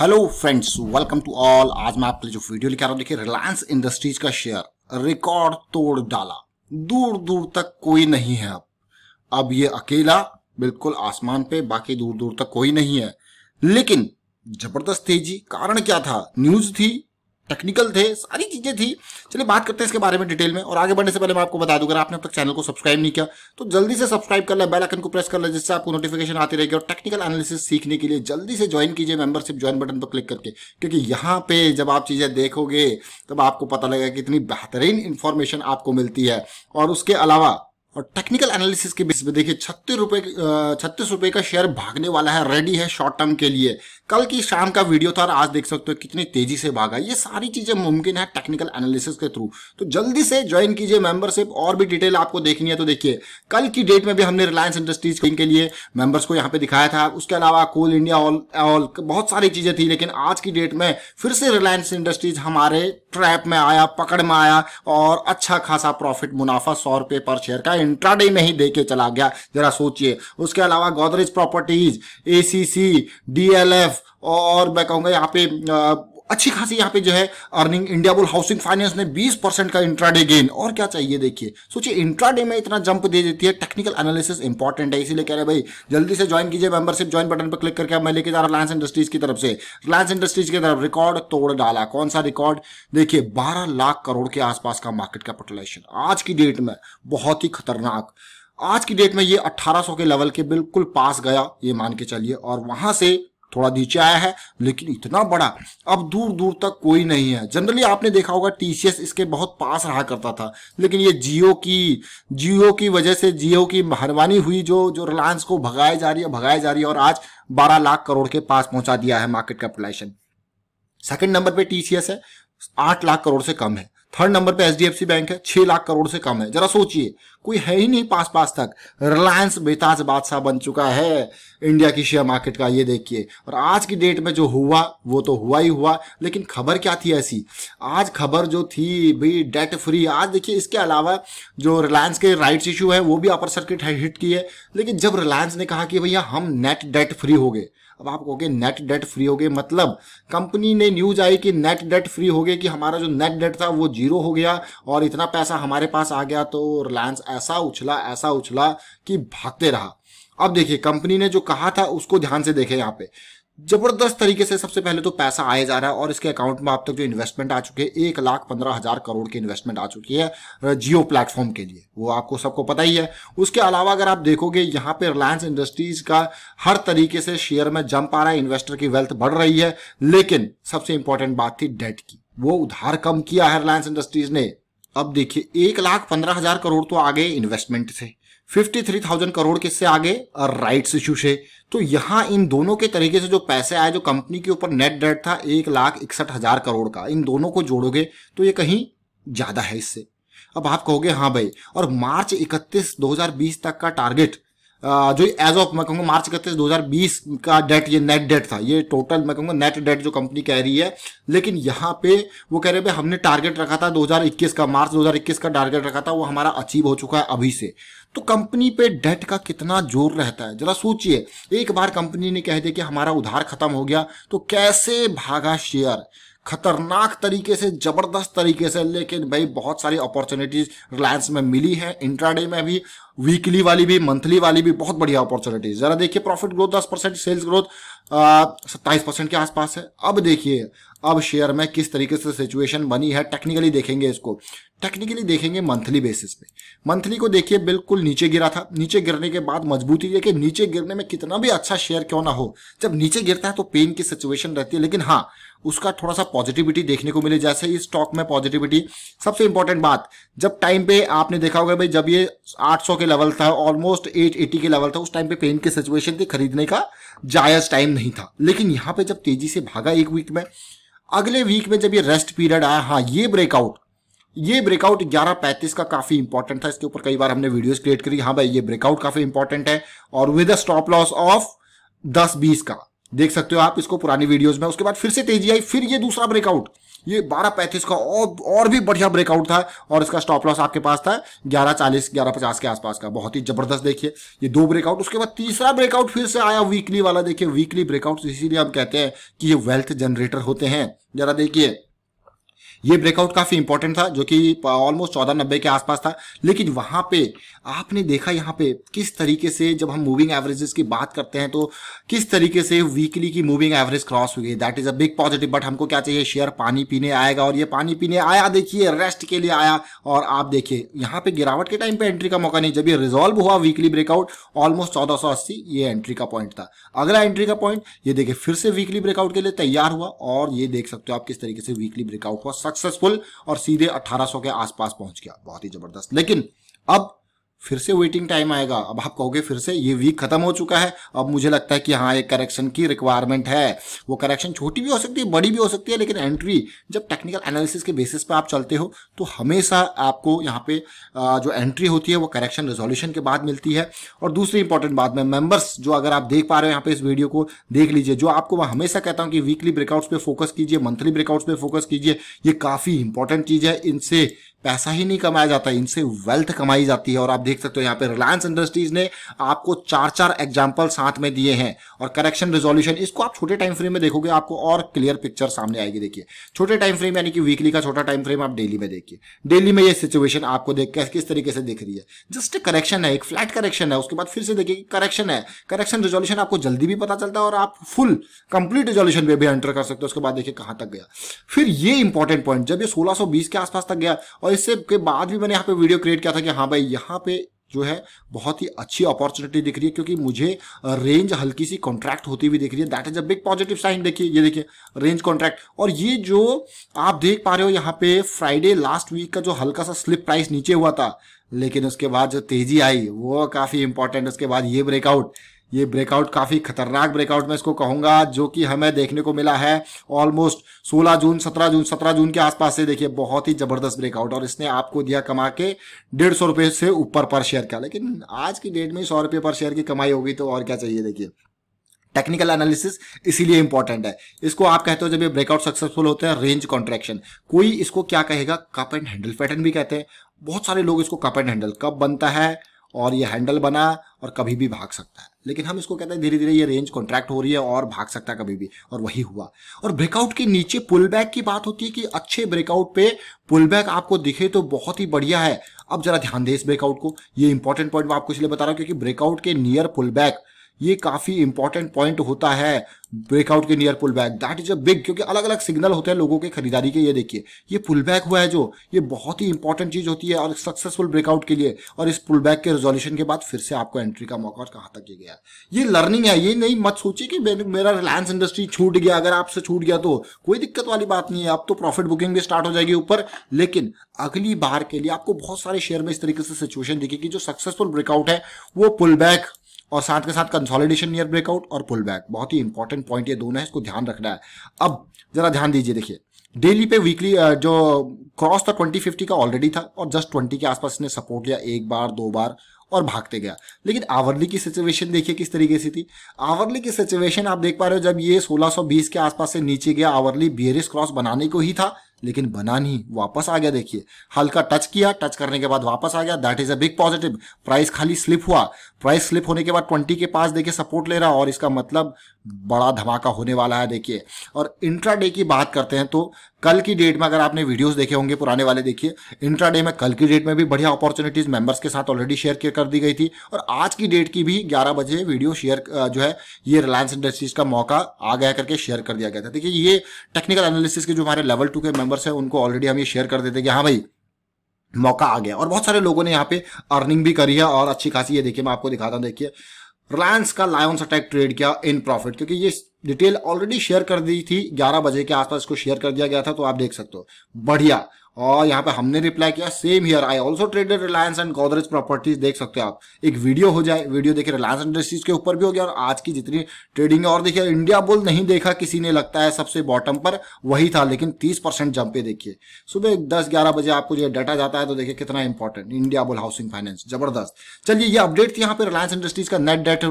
hello friends welcome to all आज मैं आपके लिए जो वीडियो लिखा रहा हूँ देखिए रिलायंस इंडस्ट्रीज का शेयर रिकॉर्ड तोड़ डाला दूर दूर तक कोई नहीं है अब अब ये अकेला बिल्कुल आसमान पे बाकी दूर दूर तक कोई नहीं है लेकिन जबरदस्त तेजी कारण क्या था न्यूज थी टेक्निकल थे सारी चीज़ें थी चलिए बात करते हैं इसके बारे में डिटेल में और आगे बढ़ने से पहले मैं आपको बता दूं अगर आपने अब तक चैनल को सब्सक्राइब नहीं किया तो जल्दी से सब्सक्राइब कर ले बेल आइकन को प्रेस कर ले जिससे आपको नोटिफिकेशन आती रहेगी और टेक्निकल एनालिसिस सीखने के लिए जल्दी से ज्वाइन कीजिए मेंबरशिप ज्वाइन बटन पर क्लिक करके क्योंकि यहाँ पे जब आप चीज़ें देखोगे तब आपको पता लगेगा कि इतनी बेहतरीन इन्फॉर्मेशन आपको मिलती है और उसके अलावा और टेक्निकल एनालिसिस के बेस पे देखिए छत्तीस रुपये छत्तीस रुपए का शेयर भागने वाला है रेडी है शॉर्ट टर्म के लिए कल की शाम का वीडियो था और आज देख सकते हो कितनी तेजी से भागा ये सारी चीज़ें मुमकिन है टेक्निकल एनालिसिस के थ्रू तो जल्दी से ज्वाइन कीजिए मेंबरशिप और भी डिटेल आपको देखनी है तो देखिए कल की डेट में भी हमने रिलायंस इंडस्ट्रीज के लिए मेंबर्स को यहाँ पे दिखाया था उसके अलावा कोल इंडिया ऑल ऑल बहुत सारी चीज़ें थी लेकिन आज की डेट में फिर से रिलायंस इंडस्ट्रीज हमारे ट्रैप में आया पकड़ में आया और अच्छा खासा प्रॉफिट मुनाफा सौ रुपये पर शेयर का इंट्राडे में ही दे के चला गया जरा सोचिए उसके अलावा Godrej properties A C C D L F और मैं कहूँगा यहाँ पे अच्छी खासी यहाँ पे जो है earning India Bull Housing Finance ने 20 परसेंट का इंट्राडे गेन और क्या चाहिए देखिए सोचिए इंट्राडे में इतना जंप दे देती है टेक्निकल एनालिसिस इंपॉर्टेंट है इसीलिए कह रहे भाई जल्दी से ज्वाइन कीजिए मेंबरशिप ज्वाइन बटन पर क्लिक करके मैं लेके जा रहा रिलायंस इंडस्ट्रीज की तरफ से रिलायंस इंडस्ट्रीज की तरफ रिकॉर्ड तोड़ डाला कौन सा रिकॉर्ड देखिए बारह लाख करोड़ के आसपास का मार्केट कैपिटलाइजेशन आज की डेट में बहुत ही खतरनाक आज की डेट में ये 1800 के लेवल के बिल्कुल पास गया ये मान के चलिए और वहां से थोड़ा नीचे आया है लेकिन इतना बड़ा अब दूर दूर तक कोई नहीं है जनरली आपने देखा होगा टीसीएस इसके बहुत पास रहा करता था लेकिन ये जियो की जियो की वजह से जियो की मेहरबानी हुई जो जो रिलायंस को भगाए जा रही है भगाए जा रही है और आज 12 लाख करोड़ के पास पहुंचा दिया है मार्केट कैपिटलाइजेशन सेकेंड नंबर पर टीसीएस है आठ लाख करोड़ से कम है थर्ड नंबर पे एच बैंक है छह लाख करोड़ से कम है जरा सोचिए कोई है ही नहीं पास पास तक रिलायंस बेताज बादशाह बन चुका है इंडिया की शेयर मार्केट का ये देखिए और आज की डेट में जो हुआ वो तो हुआ ही हुआ लेकिन खबर क्या थी ऐसी आज खबर जो थी भाई डेट फ्री आज देखिए इसके अलावा जो रिलायंस के राइट्स इशू है वो भी अपर सर्किट हिट की है लेकिन जब रिलायंस ने कहा कि भैया हम नेट डेट फ्री हो गए अब आप कहोगे नेट डेट फ्री हो गए मतलब कंपनी ने न्यूज आई कि नेट डेट फ्री हो गए कि हमारा जो नेट डेट था वो जीरो हो गया और इतना पैसा हमारे पास आ गया तो रिलायंस ऐसा उछला ऐसा उछला कि भागते रहा अब देखिए कंपनी ने जो कहा था उसको ध्यान से देखे यहाँ पे जबरदस्त तरीके से सबसे पहले तो पैसा आया जा रहा है और इसके अकाउंट में आप तक जो इन्वेस्टमेंट आ चुके हैं एक लाख पंद्रह हजार करोड़ की इन्वेस्टमेंट आ चुकी है जियो प्लेटफॉर्म के लिए वो आपको सबको पता ही है उसके अलावा अगर आप देखोगे यहाँ पे रिलायंस इंडस्ट्रीज का हर तरीके से शेयर में जंप आ रहा है इन्वेस्टर की वेल्थ बढ़ रही है लेकिन सबसे इंपॉर्टेंट बात थी डेट की वो उधार कम किया है रिलायंस इंडस्ट्रीज ने अब देखिए एक लाख पंद्रह हजार करोड़ तो आ गए इन्वेस्टमेंट से 53,000 करोड़ किससे आगे राइट्स इशू से तो यहाँ इन दोनों के तरीके से जो पैसे आए जो कंपनी के ऊपर नेट डेट था एक लाख इकसठ हजार करोड़ का इन दोनों को जोड़ोगे तो ये कहीं ज़्यादा है इससे अब आप कहोगे हाँ भाई और मार्च 31 2020 तक का टारगेट जो एज ऑफ मैं कहूँगा मार्च इकतीस बीस का डेट ये नेट डेट था ये टोटल मैं कहूँगा नेट डेट जो कंपनी कह रही है लेकिन यहाँ पे वो कह रहे हैं हमने टारगेट रखा था 2021 का मार्च 2021 का टारगेट रखा था वो हमारा अचीव हो चुका है अभी से तो कंपनी पे डेट का कितना जोर रहता है जरा सोचिए एक बार कंपनी ने कह दिया कि हमारा उधार खत्म हो गया तो कैसे भागा शेयर खतरनाक तरीके से ज़बरदस्त तरीके से लेकिन भाई बहुत सारी अपॉर्चुनिटीज़ रिलायंस में मिली है इंट्राडे में भी वीकली वाली भी मंथली वाली भी बहुत बढ़िया अपॉर्चुनिटीज ज़रा देखिए प्रॉफिट ग्रोथ दस परसेंट सेल्स ग्रोथ सत्ताईस परसेंट के आसपास है अब देखिए अब शेयर में किस तरीके से सिचुएशन बनी है टेक्निकली देखेंगे इसको टेक्निकली देखेंगे मंथली बेसिस पे मंथली को देखिए बिल्कुल नीचे गिरा था नीचे गिरने के बाद मजबूती देखिए नीचे गिरने में कितना भी अच्छा शेयर क्यों ना हो जब नीचे गिरता है तो पेन की सिचुएशन रहती है लेकिन हाँ उसका थोड़ा सा पॉजिटिविटी देखने को मिले जैसे ही स्टॉक में पॉजिटिविटी सबसे इंपॉर्टेंट बात जब टाइम पे आपने देखा होगा भाई जब ये 800 के लेवल था ऑलमोस्ट 880 के लेवल था उस टाइम पे पेन की सिचुएशन थी खरीदने का जायज टाइम नहीं था लेकिन यहाँ पे जब तेजी से भागा एक वीक में अगले वीक में जब ये रेस्ट पीरियड आया हाँ ये ब्रेकआउट ये ब्रेकआउट 11.35 का काफी इंपॉर्टेंट था इसके ऊपर कई बार हमने वीडियोस क्रिएट करी हाँ भाई ये ब्रेकआउट काफी इंपॉर्टेंट है और with a stop loss of 10 बीस का देख सकते हो आप इसको पुरानी वीडियोस में उसके बाद फिर से तेजी आई फिर ये दूसरा ब्रेकआउट ये बारह पैंतीस का और और भी बढ़िया ब्रेकआउट था और इसका स्टॉप लॉस आपके पास था ग्यारह चालीस ग्यारह पचास के आसपास का बहुत ही जबरदस्त देखिए ये दो ब्रेकआउट उसके बाद तीसरा ब्रेकआउट फिर से आया वीकली वाला देखिए वीकली ब्रेकआउट इसीलिए हम कहते हैं कि ये वेल्थ जनरेटर होते हैं जरा देखिए ये ब्रेकआउट काफ़ी इंपॉर्टेंट था जो कि ऑलमोस्ट चौदह नब्बे के आसपास था लेकिन वहां पे आपने देखा यहाँ पे किस तरीके से जब हम मूविंग एवरेजेस की बात करते हैं तो किस तरीके से वीकली की मूविंग एवरेज क्रॉस हुई that is a big positive but हमको क्या चाहिए शेयर पानी पीने आएगा और ये पानी पीने आया देखिए रेस्ट के लिए आया और आप देखिए यहाँ पे गिरावट के टाइम पे एंट्री का मौका नहीं जब ये रिजॉल्व हुआ वीकली ब्रेकआउट ऑलमोस्ट चौदह ये एंट्री का पॉइंट था अगला एंट्री का पॉइंट ये देखिए फिर से वीकली ब्रेकआउट के लिए तैयार हुआ और ये देख सकते हो आप किस तरीके से वीकली ब्रेकआउट हुआ सक्सेसफुल और सीधे 1800 के आसपास पहुंच गया बहुत ही जबरदस्त लेकिन अब फिर से वेटिंग टाइम आएगा अब आप कहोगे फिर से ये वीक खत्म हो चुका है अब मुझे लगता है कि हाँ एक करेक्शन की रिक्वायरमेंट है वो करेक्शन छोटी भी हो सकती है बड़ी भी हो सकती है लेकिन एंट्री जब टेक्निकल एनालिसिस के बेसिस पे आप चलते हो तो हमेशा आपको यहाँ पे जो एंट्री होती है वो करेक्शन रेजोल्यूशन के बाद मिलती है और दूसरी इंपॉर्टेंट बात में मेंबर्स जो अगर आप देख पा रहे हो यहाँ पे इस वीडियो को देख लीजिए जो आपको मैं हमेशा कहता हूँ कि वीकली ब्रेकआउट्स पर फोकस कीजिए मंथली ब्रेकआउट्स पर फोकस कीजिए ये काफ़ी इंपॉर्टेंट चीज़ है इनसे पैसा ही नहीं कमाया जाता इनसे वेल्थ कमाई जाती है और आप देख सकते हो यहाँ पे रिलायंस इंडस्ट्रीज ने आपको चार चार एग्जाम्पल साथ में दिए हैं और करेक्शन रिजोल्यूशन इसको आप छोटे टाइम फ्रेम में देखोगे आपको और क्लियर पिक्चर सामने आएगी देखिए छोटे टाइम फ्रेम यानी कि वीकली का छोटा टाइम फ्रेम आप डेली में देखिए डेली में ये सिचुएशन आपको देख कर किस तरीके से दिख रही है जस्ट करेक्शन है एक फ्लैट करेक्शन है उसके बाद फिर से देखिए करेक्शन है करेक्शन रिजोल्यूशन आपको जल्दी भी पता चलता है और आप फुल कंप्लीट रिजोल्यूशन पे भी एंटर कर सकते हो उसके बाद देखिए कहाँ तक गया फिर ये इंपॉर्टेंट पॉइंट जब ये सोलह के आसपास तक गया और और इससे के बाद भी मैंने यहाँ पे वीडियो क्रिएट किया था कि हाँ भाई यहाँ पे जो है बहुत ही अच्छी अपॉर्चुनिटी दिख रही है क्योंकि मुझे रेंज हल्की सी कॉन्ट्रैक्ट होती हुई दिख रही है that is a big positive sign देखिए ये देखिए रेंज कॉन्ट्रैक्ट और ये जो आप देख पा रहे हो यहाँ पे फ्राइडे लास्ट वीक का जो हल्का सा स्लिप प्राइस नीचे हुआ था लेकिन उसके बाद जो तेजी आई वो काफ़ी इंपॉर्टेंट उसके बाद ये ब्रेकआउट ये ब्रेकआउट काफ़ी खतरनाक ब्रेकआउट मैं इसको कहूंगा जो कि हमें देखने को मिला है ऑलमोस्ट 16 जून 17 जून 17 जून के आसपास से देखिए बहुत ही ज़बरदस्त ब्रेकआउट और इसने आपको दिया कमा के डेढ़ सौ रुपये से ऊपर पर शेयर का लेकिन आज की डेट में सौ रुपये पर शेयर की कमाई होगी तो और क्या चाहिए देखिए टेक्निकल एनालिसिस इसीलिए इंपॉर्टेंट है इसको आप कहते हो जब ये ब्रेकआउट सक्सेसफुल होते हैं रेंज कॉन्ट्रेक्शन कोई इसको क्या कहेगा कप एंड हैंडल पैटर्न भी कहते हैं बहुत सारे लोग इसको कप एंड हैंडल कब बनता है और ये हैंडल बना और कभी भी भाग सकता है लेकिन हम इसको कहते हैं धीरे धीरे ये रेंज कॉन्ट्रैक्ट हो रही है और भाग सकता है कभी भी और वही हुआ और ब्रेकआउट के नीचे पुल बैक की बात होती है कि अच्छे ब्रेकआउट पे पुल बैक आपको दिखे तो बहुत ही बढ़िया है अब जरा ध्यान दें इस ब्रेकआउट को ये इंपॉर्टेंट पॉइंट मैं आपको इसलिए बता रहा हूँ क्योंकि ब्रेकआउट के नियर पुल बैक ये काफ़ी इंपॉर्टेंट पॉइंट होता है ब्रेकआउट के near pull back that is a big क्योंकि अलग अलग सिग्नल होते हैं लोगों के खरीदारी के ये देखिए ये पुल बैक हुआ है जो ये बहुत ही इंपॉर्टेंट चीज़ होती है और सक्सेसफुल ब्रेकआउट के लिए और इस पुल बैक के रेजोल्यूशन के बाद फिर से आपको एंट्री का मौका कहां तक गया ये लर्निंग है ये नहीं मत सोचिए कि मेरा रिलायंस इंडस्ट्री छूट गया अगर आपसे छूट गया तो कोई दिक्कत वाली बात नहीं है अब तो प्रॉफिट बुकिंग भी स्टार्ट हो जाएगी ऊपर लेकिन अगली बार के लिए आपको बहुत सारे शेयर में इस तरीके से सिचुएशन दिखेगी जो सक्सेसफुल ब्रेकआउट है वो पुल बैक और साथ के साथ कंसोलिडेशन नियर ब्रेकआउट और पुल बैक बहुत ही इंपॉर्टेंट पॉइंट ये दोनों है इसको ध्यान रखना है अब जरा ध्यान दीजिए देखिए डेली पे वीकली जो क्रॉस था ट्वेंटी फिफ्टी का ऑलरेडी था और जस्ट ट्वेंटी के आसपास इसने सपोर्ट लिया एक बार दो बार और भागते गया लेकिन आवरली की सिचुएशन देखिए किस तरीके से थी आवरली की सिचुएशन आप देख पा रहे हो जब ये 1620 के आसपास से नीचे गया आवरली बियरिस क्रॉस बनाने को ही था लेकिन बना नहीं वापस आ गया देखिए हल्का टच किया टच करने के बाद वापस आ गया that is a big positive price खाली स्लिप हुआ प्राइस स्लिप होने के बाद ट्वेंटी के पास देखिए सपोर्ट ले रहा और इसका मतलब बड़ा धमाका होने वाला है देखिए और इंट्राडे की बात करते हैं तो कल की डेट में अगर आपने वीडियोस देखे होंगे पुराने वाले देखिए इंट्राडे में कल की डेट में भी बढ़िया अपॉर्चुनिटीज मेंबर्स के साथ ऑलरेडी शेयर कर दी गई थी और आज की डेट की भी 11 बजे वीडियो शेयर जो है ये रिलायंस इंडस्ट्रीज का मौका आ गया करके शेयर कर दिया गया था देखिए ये टेक्निकल एनालिसिस के जो हमारे लेवल टू के मेंबर्स हैं उनको ऑलरेडी हम ये शेयर कर देते कि हाँ भाई मौका आ गया और बहुत सारे लोगों ने यहाँ पे अर्निंग भी करी है और अच्छी खासी ये देखिए मैं आपको दिखाता हूँ देखिए रिलायंस का लायंस अटैक ट्रेड किया इन प्रॉफिट क्योंकि ये डिटेल ऑलरेडी शेयर कर दी थी 11 बजे के आसपास इसको शेयर कर दिया गया था तो आप देख सकते हो बढ़िया और यहाँ पे हमने रिप्लाई किया same here I also traded Reliance and Godrej properties देख सकते हो आप एक वीडियो हो जाए वीडियो देखिए रिलायंस इंडस्ट्रीज के ऊपर भी हो गया और आज की जितनी ट्रेडिंग है और देखिए इंडिया बुल नहीं देखा किसी ने लगता है सबसे बॉटम पर वही था लेकिन तीस परसेंट पे देखिए सुबह दस ग्यारह बजे आपको जो डाटा जाता है तो देखिए कितना important India Bull Housing Finance जबरदस्त चलिए ये अपडेट थी यहाँ पे रिलायंस इंडस्ट्रीज का नेट डेट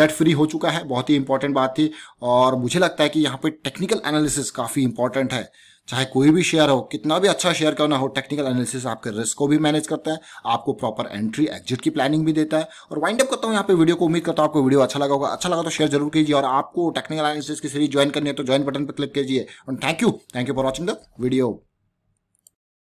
डेट फ्री हो चुका है बहुत ही इंपॉर्टेंट बात थी और मुझे लगता है कि यहाँ पे टेक्निकल एनालिसिस काफ़ी इंपॉर्टेंट है चाहे कोई भी शेयर हो कितना भी अच्छा शेयर करना हो टेक्निकल एनालिसिस आपके रिस्क को भी मैनेज करता है आपको प्रॉपर एंट्री एग्जिट की प्लानिंग भी देता है और वाइंड अप करता हूँ यहाँ पे वीडियो को उम्मीद करता हूँ आपको वीडियो अच्छा लगा होगा अच्छा लगा तो शेयर जरूर कीजिए और आपको टेक्निकल एनालिसिस की सीरीज ज्वाइन करनी है तो ज्वाइन बटन पर क्लिक कीजिए और thank you thank you for watching the video